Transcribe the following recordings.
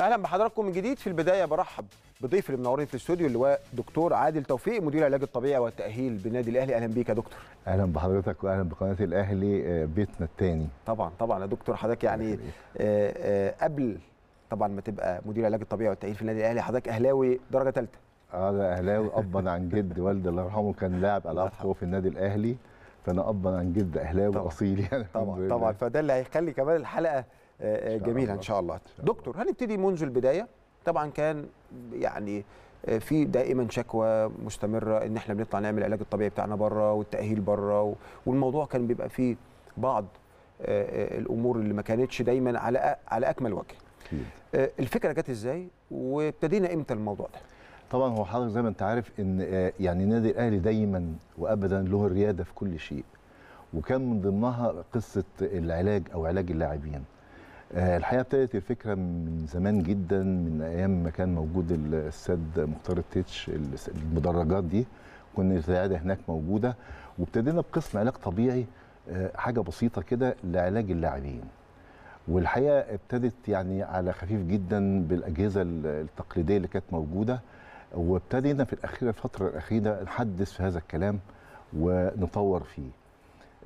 اهلا بحضراتكم من جديد في البدايه برحب بضيف اللي منورين في الاستوديو اللواء دكتور عادل توفيق مدير العلاج الطبيعي والتاهيل بالنادي الاهلي اهلا بيك يا دكتور اهلا بحضرتك واهلا بقناه الاهلي آه، بيتنا الثاني طبعا طبعا يا دكتور حضرتك يعني آآ آآ آه، آه، قبل طبعا ما تبقى مدير العلاج الطبيعي والتاهيل في النادي الاهلي حضرتك اهلاوي درجه ثالثه اه انا اهلاوي ابا عن جد والدي الله يرحمه كان لاعب العاب قوه في النادي الاهلي فانا ابا عن جد اهلاوي اصيل يعني طبعا طبعا فده اللي هيخلي كمان الحلقه جميله ان شاء الله دكتور هنبتدي منذ البدايه طبعا كان يعني آه، في دائما شكوى مستمره ان احنا بنطلع نعمل العلاج الطبيعي بتاعنا بره والتاهيل بره والموضوع كان بيبقى فيه بعض آه، آه، الامور اللي ما كانتش دايما على على اكمل وجه الفكره جت ازاي وابتدينا امتى الموضوع ده طبعا هو حضرتك زي ما انت عارف ان يعني النادي الاهلي دايما وابدا له الرياده في كل شيء وكان من ضمنها قصه العلاج او علاج اللاعبين آه، الحقيقه ابتدت الفكره من زمان جدا من ايام ما كان موجود السد مختار التتش المدرجات دي كنا زياده هناك موجوده وابتدينا بقسم علاج طبيعي آه، حاجه بسيطه كده لعلاج اللاعبين والحقيقه ابتدت يعني على خفيف جدا بالاجهزه التقليديه اللي كانت موجوده وابتدينا في الاخيره الفتره الاخيره نحدث في هذا الكلام ونطور فيه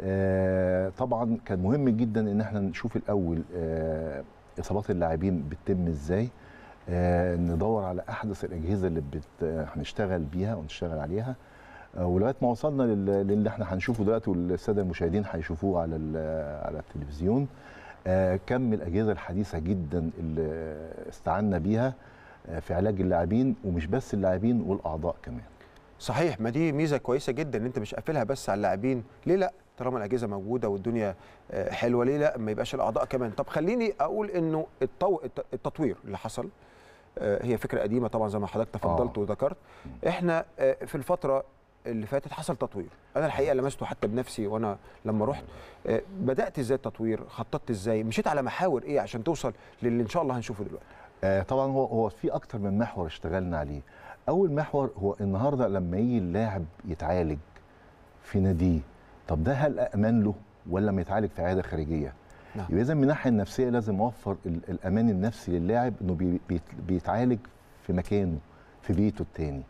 آه، طبعا كان مهم جدا ان احنا نشوف الاول آه، اصابات اللاعبين بتتم ازاي آه، ندور على احدث الاجهزه اللي بت... هنشتغل بيها ونشتغل عليها ولغايه ما وصلنا لل... للي احنا هنشوفه دلوقتي والساده المشاهدين هيشوفوه على ال... على التلفزيون كم الاجهزه الحديثه جدا اللي استعنا بيها في علاج اللاعبين ومش بس اللاعبين والاعضاء كمان صحيح ما دي ميزه كويسه جدا ان انت مش قافلها بس على اللاعبين ليه لا طالما الاجهزه موجوده والدنيا آه، حلوه ليه لا ما يبقاش الاعضاء كمان طب خليني اقول انه التو... التطوير اللي حصل آه، هي فكره قديمه طبعا زي ما حضرتك تفضلت آه. وذكرت احنا في الفتره اللي فاتت حصل تطوير انا الحقيقه لمسته حتى بنفسي وانا لما رحت بدات ازاي التطوير خططت ازاي مشيت على محاور ايه عشان توصل للي ان شاء الله هنشوفه دلوقتي طبعا هو هو في اكتر من محور اشتغلنا عليه اول محور هو النهارده لما يجي اللاعب يتعالج في ناديه طب ده هل امان له ولا لما يتعالج في عياده خارجيه نعم. يبقى اذا من الناحيه النفسيه لازم اوفر الامان النفسي للاعب انه بيتعالج في مكانه في بيته التاني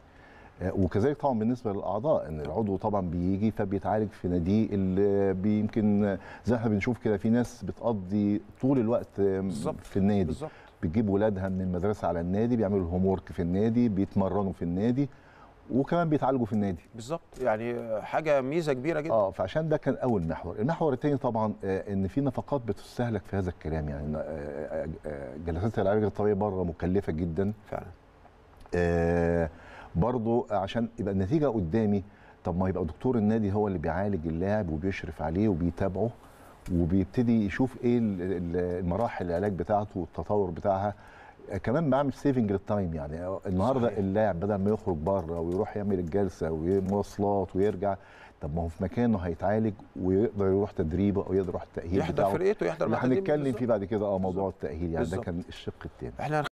آه، وكذلك طبعا بالنسبه للاعضاء ان العضو طبعا بيجي فبيتعالج في نادي اللي يمكن زي احنا بنشوف كده في ناس بتقضي طول الوقت آه، بالزبط. في النادي بالزبط. بتجيب ولادها من المدرسه على النادي بيعملوا الهوم في النادي بيتمرنوا في النادي وكمان بيتعالجوا في النادي بالظبط يعني حاجه ميزه كبيره جدا اه فعشان ده كان اول محور المحور الثاني طبعا آه، ان في نفقات بتستهلك في هذا الكلام يعني آه، آه، جلسات العلاج الطبيعي بره مكلفه جدا فعلا برضه برضو عشان يبقى النتيجه قدامي طب ما يبقى دكتور النادي هو اللي بيعالج اللاعب وبيشرف عليه وبيتابعه وبيبتدي يشوف ايه المراحل العلاج بتاعته والتطور بتاعها كمان بعمل سيفنج للتايم يعني النهارده اللاعب بدل ما يخرج بره ويروح يعمل الجلسه ومواصلات ويرجع طب ما هو في مكانه هيتعالج ويقدر يروح تدريبه او يقدر يروح التاهيل يحضر فرقته يحضر هنتكلم فيه بعد كده اه موضوع التاهيل يعني ده كان الشق الثاني